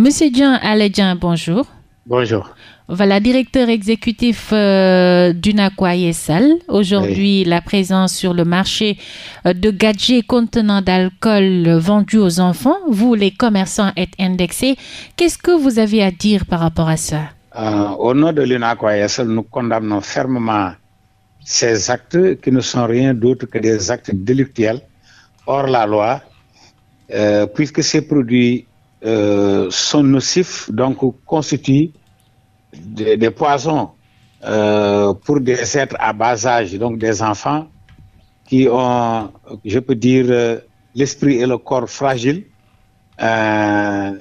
Monsieur Jean Aledjian, bonjour. Bonjour. Voilà, directeur exécutif euh, Aujourd'hui, la présence sur le marché euh, de gadgets contenant d'alcool euh, vendus aux enfants, vous les commerçants êtes indexés. Qu'est-ce que vous avez à dire par rapport à ça euh, Au nom de l'Unaqua nous condamnons fermement ces actes qui ne sont rien d'autre que des actes délictuels hors la loi, puisque ces produits euh, sont nocifs, donc constituent des, des poisons euh, pour des êtres à bas âge, donc des enfants qui ont, je peux dire, euh, l'esprit et le corps fragiles.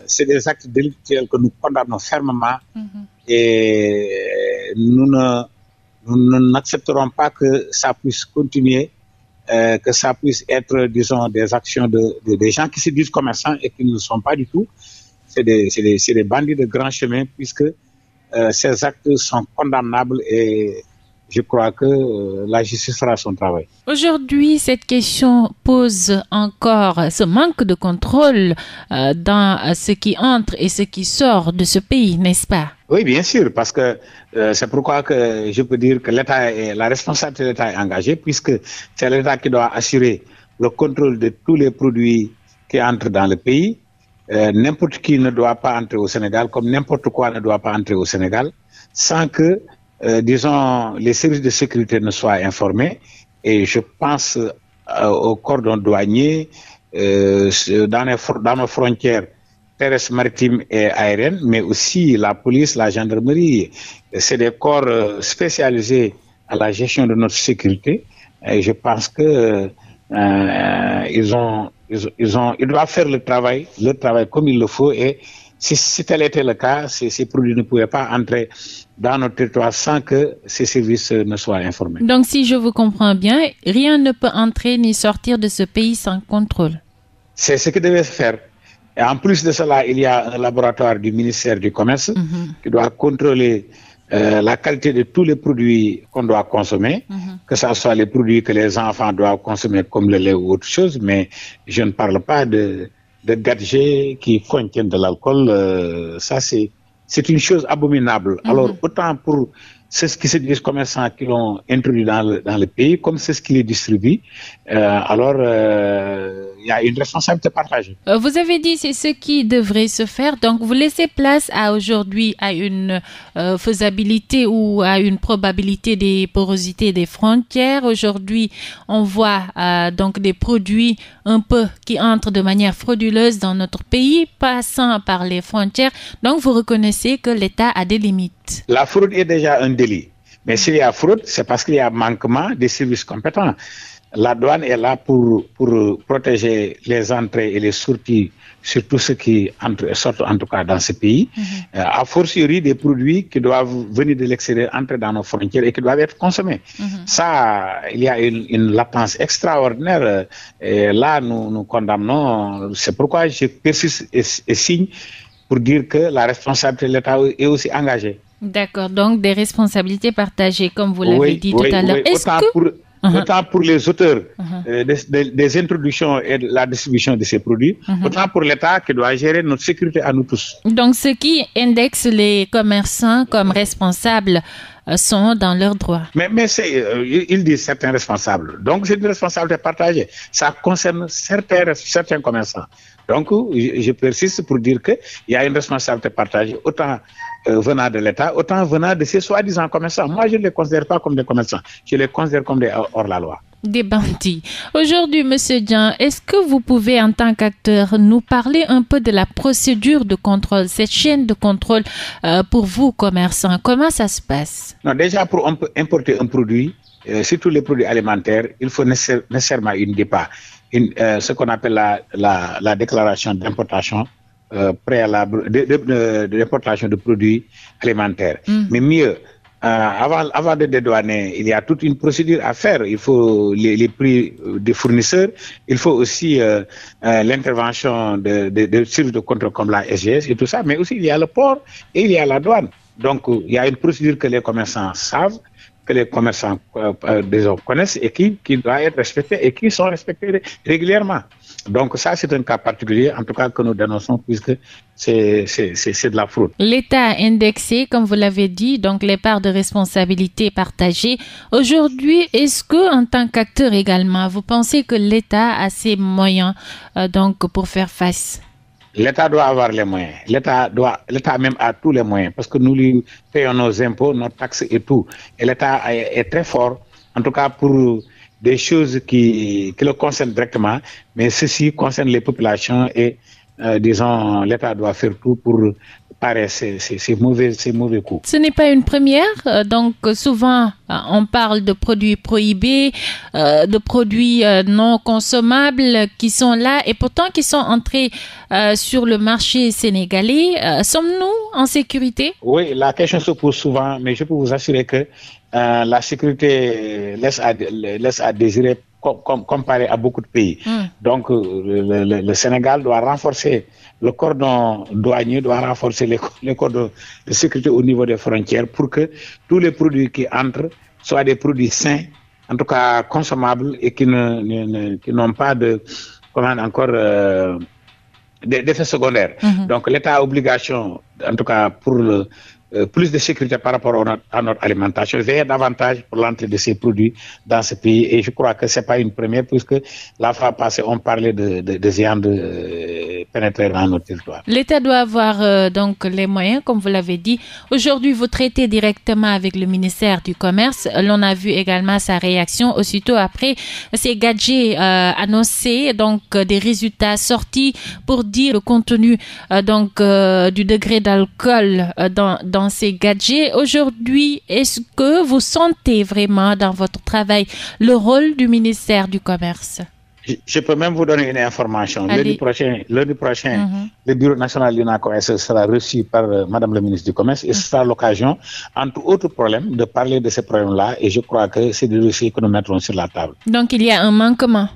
c'est des actes délictuels que nous condamnons fermement mm-hmm. et nous n'accepterons pas que ça puisse continuer euh, que ça puisse être, disons, des actions de, des gens qui se disent commerçants et qui ne le sont pas du tout. C'est des, des, des, bandits de grand chemin puisque euh, ces actes sont condamnables et je crois que euh, la justice fera son travail. Aujourd'hui, cette question pose encore ce manque de contrôle euh, dans ce qui entre et ce qui sort de ce pays, n'est-ce pas Oui, bien sûr, parce que euh, c'est pourquoi que je peux dire que l'État la responsabilité de l'État est engagée, puisque c'est l'État qui doit assurer le contrôle de tous les produits qui entrent dans le pays. n'importe qui ne doit pas entrer au Sénégal, comme n'importe quoi ne doit pas entrer au Sénégal, sans que euh, disons, les services de sécurité ne soient informés. Et je pense aux euh, au cordon douanier, euh, dans, les, dans, nos frontières terrestres, maritimes et aériennes, mais aussi la police, la gendarmerie. C'est des corps spécialisés à la gestion de notre sécurité. Et je pense que ils ont, ils, ils ont, ils doivent faire le travail, le travail comme il le faut et si, tel était le cas, ces, produits ne pouvaient pas entrer dans notre territoire sans que ces services euh, ne soient informés. Donc, si je vous comprends bien, rien ne peut entrer ni sortir de ce pays sans contrôle. C'est ce que devait se faire. Et en plus de cela, il y a un laboratoire du ministère du Commerce mhm. qui doit contrôler euh, la qualité de tous les produits qu'on doit consommer, mhm. que ce soit les produits que les enfants doivent consommer comme le lait ou autre chose, mais je ne parle pas de, de gadgets qui contiennent de l'alcool, euh, ça c'est c'est une chose abominable. Mhm. Alors autant pour ce qui se disent commerçants qui l'ont introduit dans le, dans le pays, comme c'est qui les distribue. Euh, alors euh, y a une responsabilité partagée. Euh, vous avez dit c'est ce qui devrait se faire, donc vous laissez place à aujourd'hui à une euh, faisabilité ou à une probabilité des porosités des frontières. Aujourd'hui, on voit euh, donc des produits un peu qui entrent de manière frauduleuse dans notre pays, passant par les frontières. Donc vous reconnaissez que l'État a des limites. La fraude est déjà un délit. Mais s'il y a fraude, c'est parce qu'il y a manquement des services compétents. La douane est là pour, pour protéger les entrées et les sorties sur tout ce qui entre, sort en tout cas dans ce pays, a mhm. euh, fortiori des produits qui doivent venir de l'extérieur, entrer dans nos frontières et qui doivent être consommés. Mhm. Ça, il y a une, latence extraordinaire. Euh, et là, nous, nous condamnons. C'est pourquoi je persiste et, signe pour dire que la responsabilité de l'État est aussi engagée. D'accord, donc des responsabilités partagées, comme vous l'avez dit tout à l'heure. Oui, autant uh-huh. pour les auteurs uh-huh. euh, des, introductions et de la distribution de ces produits, uh-huh. autant pour l'État qui doit gérer notre sécurité à nous tous. Donc, ceux qui indexent les commerçants comme responsables euh, sont dans leurs droits. Mais, euh, ils disent certains responsables. Donc, c'est une responsabilité partagée. Ça concerne certains, certains commerçants. Donc, je persiste pour dire qu'il y a une responsabilité partagée, autant euh, venant de l'État, autant venant de ces soi-disant commerçants. Moi, je ne les considère pas comme des commerçants, je les considère comme des hors-la-loi. Des bandits. Aujourd'hui, Monsieur Jean, est-ce que vous pouvez, en tant qu'acteur, nous parler un peu de la procédure de contrôle, cette chaîne de contrôle euh, pour vous, commerçants Comment ça se passe Déjà, pour importer un produit, euh, surtout les produits alimentaires, il faut nécessairement une départ. Euh, ce qu'on appelle la, la, déclaration d'importation euh, préalable, de, de, de, produits alimentaires. Mm. Mais mieux, euh, avant, avant de dédouaner, il y a toute une procédure à faire. Il faut les, prix des fournisseurs, il faut aussi l'intervention de, de, de services de contrôle comme la SGS et tout ça, mais aussi il y a le port et il y a la douane. Donc, il y a une procédure que les commerçants savent que les commerçants euh, euh, connaissent et qui, qui doit être respecté et qui sont respectés régulièrement. Donc ça, c'est un cas particulier, en tout cas que nous dénonçons, puisque c'est de la fraude. L'État indexé, comme vous l'avez dit, donc les parts de responsabilité partagées. Aujourd'hui, est-ce que en tant qu'acteur également, vous pensez que l'État a ses moyens euh, donc pour faire face L'État doit avoir les moyens. L'État doit, l'État même a tous les moyens parce que nous lui payons nos impôts, nos taxes et tout. Et l'État est, très fort, en tout cas pour des choses qui, qui le concernent directement, mais ceci concerne les populations et euh, disons, l'État doit faire tout pour paraître ces, mauvais, ces mauvais coups. Ce n'est pas une première. Euh, donc, souvent, euh, on parle de produits prohibés, de produits non consommables qui sont là et pourtant qui sont entrés sur le marché sénégalais. Sommes-nous en sécurité? Oui, la question se pose souvent, mais je peux vous assurer que la sécurité laisse laisse à désirer comparé à beaucoup de pays. Hmm. Donc, euh, le, Sénégal doit renforcer le cordon douanier, doit renforcer les, les de sécurité au niveau des frontières pour que tous les produits qui entrent soient des produits sains, en tout cas consommables et qui n'ont pas de, comment encore, euh, d'effets secondaires. Hmm. Donc, l'État a obligation, en tout cas pour le euh, plus de sécurité par rapport à notre alimentation, a davantage pour l'entrée de ces produits dans ce pays. Et je crois que ce n'est pas une première, puisque la fois passée, on parlait de, de, viande. Euh, L'État doit avoir euh, donc les moyens, comme vous l'avez dit. Aujourd'hui, vous traitez directement avec le ministère du Commerce. L'on a vu également sa réaction aussitôt après ces gadgets euh, annoncés, donc euh, des résultats sortis pour dire le contenu donc du degré d'alcool dans, dans ces gadgets. Aujourd'hui, est-ce que vous sentez vraiment dans votre travail le rôle du ministère du Commerce? Je, peux même vous donner une information. Lundi prochain, prochain mhm. le Bureau national du NACOS sera reçu par euh, Madame le ministre du Commerce et ce sera l'occasion, entre autres problèmes, de parler de ces problèmes-là et je crois que c'est des dossiers que nous mettrons sur la table. Donc il y a un manquement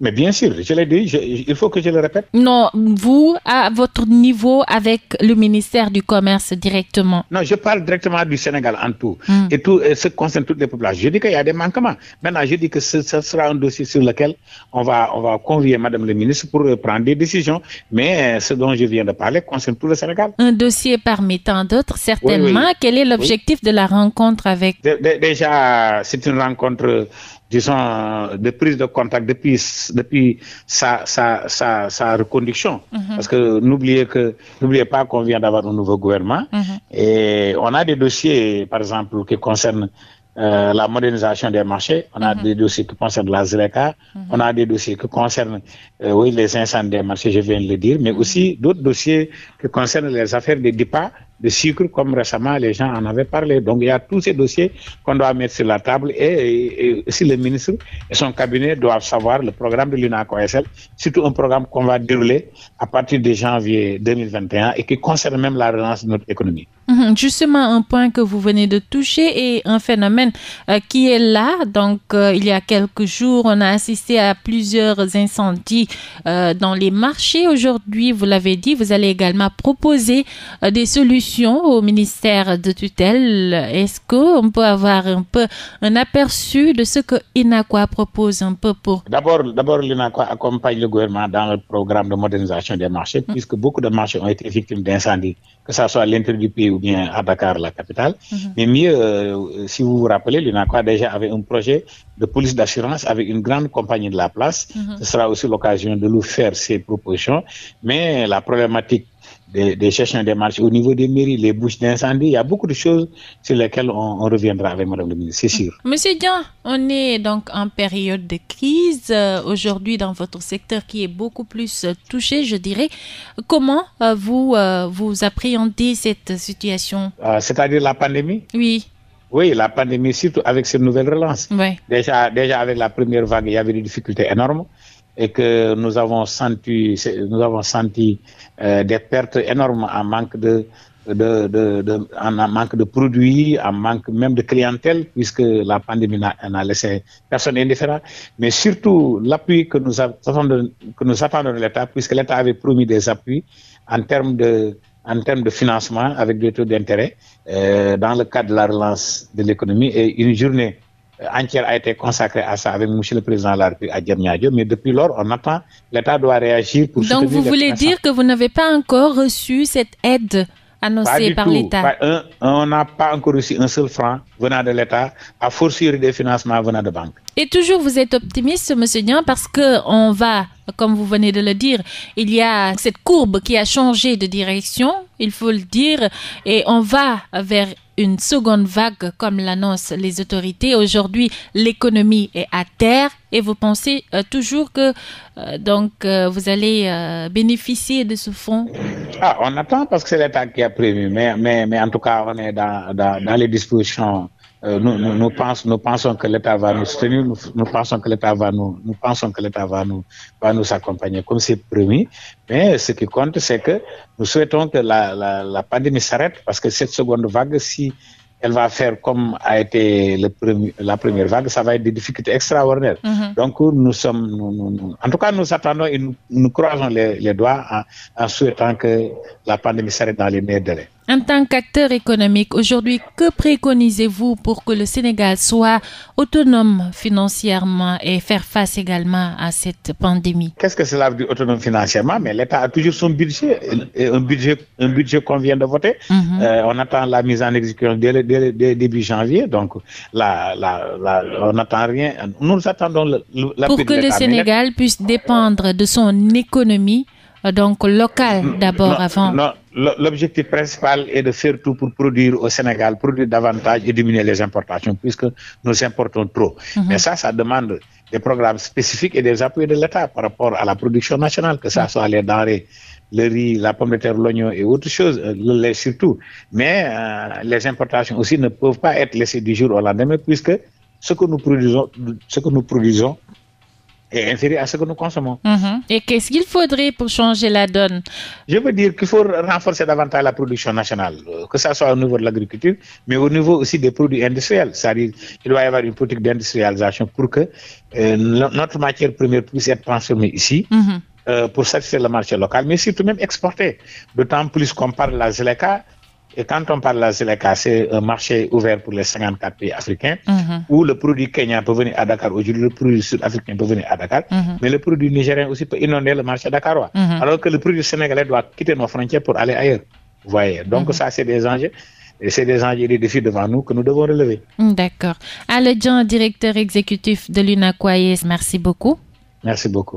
mais bien sûr, je l'ai dit, il faut que je le répète. Non, vous, à votre niveau avec le ministère du Commerce directement. Non, je parle directement du Sénégal en tout. Hmm. Et tout ce qui concerne toutes les populations. Je dis qu'il y a des manquements. Maintenant, je dis que ce, sera un dossier sur lequel on va, on va convier Madame le ministre pour euh, prendre des décisions. Mais euh, ce dont je viens de parler concerne tout le Sénégal. Un dossier parmi tant d'autres, certainement. Quel est l'objectif de la rencontre avec... déjà, c'est une rencontre disons, euh, de prise de contact depuis, depuis sa, sa, sa, sa reconduction. Mhm. Parce que n'oubliez que n'oubliez pas qu'on vient d'avoir un nouveau gouvernement mhm. et on a des dossiers, par exemple, qui concernent euh, la modernisation des marchés, on a mhm. des dossiers qui concernent la ZRECA, on a des dossiers qui concernent euh, oui, les incendies des marchés, je viens de le dire, mais aussi d'autres dossiers qui concernent les affaires des départs de sucre, comme récemment les gens en avaient parlé. Donc il y a tous ces dossiers qu'on doit mettre sur la table et, si le ministre et son cabinet doivent savoir le programme de l'UNACOSL, surtout un programme qu'on va dérouler à partir de janvier 2021 et qui concerne même la relance de notre économie. Mhm. justement, un point que vous venez de toucher et un phénomène euh, qui est là. Donc, euh, il y a quelques jours, on a assisté à plusieurs incendies euh, dans les marchés. Aujourd'hui, vous l'avez dit, vous allez également proposer des solutions au ministère de tutelle. Est-ce qu'on peut avoir un peu un aperçu de ce que INAQUA propose un peu pour... D'abord, d'abord accompagne le gouvernement dans le programme de modernisation des marchés, hum. puisque beaucoup de marchés ont été victimes d'incendies, que ce soit à l'intérieur du pays ou bien à Dakar, la capitale. Hum hum. Mais mieux, euh, si vous vous rappelez, l'INAQUA déjà avait un projet de police d'assurance avec une grande compagnie de la place. Ce sera aussi l'occasion de nous faire ses propositions. Mais la problématique des, des en des marchés, au niveau des mairies, les bouches d'incendie. Il y a beaucoup de choses sur lesquelles on, reviendra avec Madame le ministre, c'est sûr. Monsieur Dian, on est donc en période de crise euh, aujourd'hui dans votre secteur qui est beaucoup plus euh, touché, je dirais. Comment euh, vous, vous appréhendez cette situation C'est-à-dire la pandémie Oui. Oui, la pandémie, surtout avec cette nouvelle relance. Déjà, déjà avec la première vague, il y avait des difficultés énormes et que nous avons senti, nous avons senti euh, des pertes énormes en manque de, de, de, en manque de produits, en manque même de clientèle, puisque la pandémie n'a laissé personne indifférent. Mais surtout l'appui que nous attendons, que nous attendons de l'État, puisque l'État avait promis des appuis en termes de en termes de financement avec des taux d'intérêt euh, dans le cadre de la relance de l'économie et une journée euh, entière a été consacré à ça avec M. le Président de la République à mais depuis lors, on attend. L'État doit réagir pour Donc, vous voulez dire que vous n'avez pas encore reçu cette aide annoncée par l'État On n'a pas encore reçu un seul franc venant de l'État, à forcer des financements venant de banques. Et toujours, vous êtes optimiste, Monsieur Dian, parce que on va, comme vous venez de le dire, il y a cette courbe qui a changé de direction, il faut le dire, et on va vers une seconde vague, comme l'annoncent les autorités. Aujourd'hui, l'économie est à terre et vous pensez euh, toujours que euh, donc euh, vous allez bénéficier de ce fonds ah, On attend parce que c'est l'État qui a prévu, mais, mais, en tout cas, on est dans, dans les dispositions euh, nous, nous, pensons, que l'État va nous soutenir, nous, pensons que l'État va nous, nous pensons que l'État va nous, va nous accompagner, comme c'est promis. Mais ce qui compte, c'est que nous souhaitons que la, pandémie s'arrête, parce que cette seconde vague, si elle va faire comme a été le la première vague, ça va être des difficultés extraordinaires. Mm-hmm. Donc nous sommes, en tout cas, nous attendons et nous, croisons les, doigts en, en, souhaitant que la pandémie s'arrête dans les meilleurs délais. En tant qu'acteur économique, aujourd'hui, que préconisez-vous pour que le Sénégal soit autonome financièrement et faire face également à cette pandémie Qu'est-ce que cela veut dire autonome financièrement Mais l'État a toujours son budget, un budget, un budget qu'on vient de voter. Mhm. Euh, on attend la mise en exécution dès, début janvier, donc la, on n'attend rien. Nous attendons la Pour que le Sénégal puisse dépendre de son économie euh, donc local d'abord avant Non, l'objectif principal est de faire tout pour produire au Sénégal, produire davantage et diminuer les importations, puisque nous importons trop. Mhm. Mais ça, ça demande des programmes spécifiques et des appuis de l'État par rapport à la production nationale, que ça soit les denrées, le riz, la pomme de terre, l'oignon et autres choses, euh, le lait surtout. Mais euh, les importations aussi ne peuvent pas être laissées du jour au lendemain, puisque ce que nous produisons, ce que nous produisons et inférieur à ce que nous consommons. Mm-hmm. Et qu'est-ce qu'il faudrait pour changer la donne Je veux dire qu'il faut renforcer davantage la production nationale, euh, que ce soit au niveau de l'agriculture, mais au niveau aussi des produits industriels. C'est-à-dire qu'il doit y avoir une politique d'industrialisation pour que euh, notre matière première puisse être transformée ici. Mm-hmm. Euh, pour satisfaire le marché local, mais surtout même exporter. D'autant plus qu'on parle de la ZLECA, et quand on parle de la Zeleka, c'est un marché ouvert pour les 54 pays africains, mhm. où le produit kenyan peut venir à Dakar aujourd'hui, le produit sud-africain peut venir à Dakar, mhm. mais le produit nigérien aussi peut inonder le marché dakarois, mhm. alors que le produit sénégalais doit quitter nos frontières pour aller ailleurs. Vous voyez, donc ça, c'est des enjeux. Et c'est des enjeux et des défis devant nous que nous devons relever. D'accord. John, directeur exécutif de l'UNACOIS, merci beaucoup. Merci beaucoup.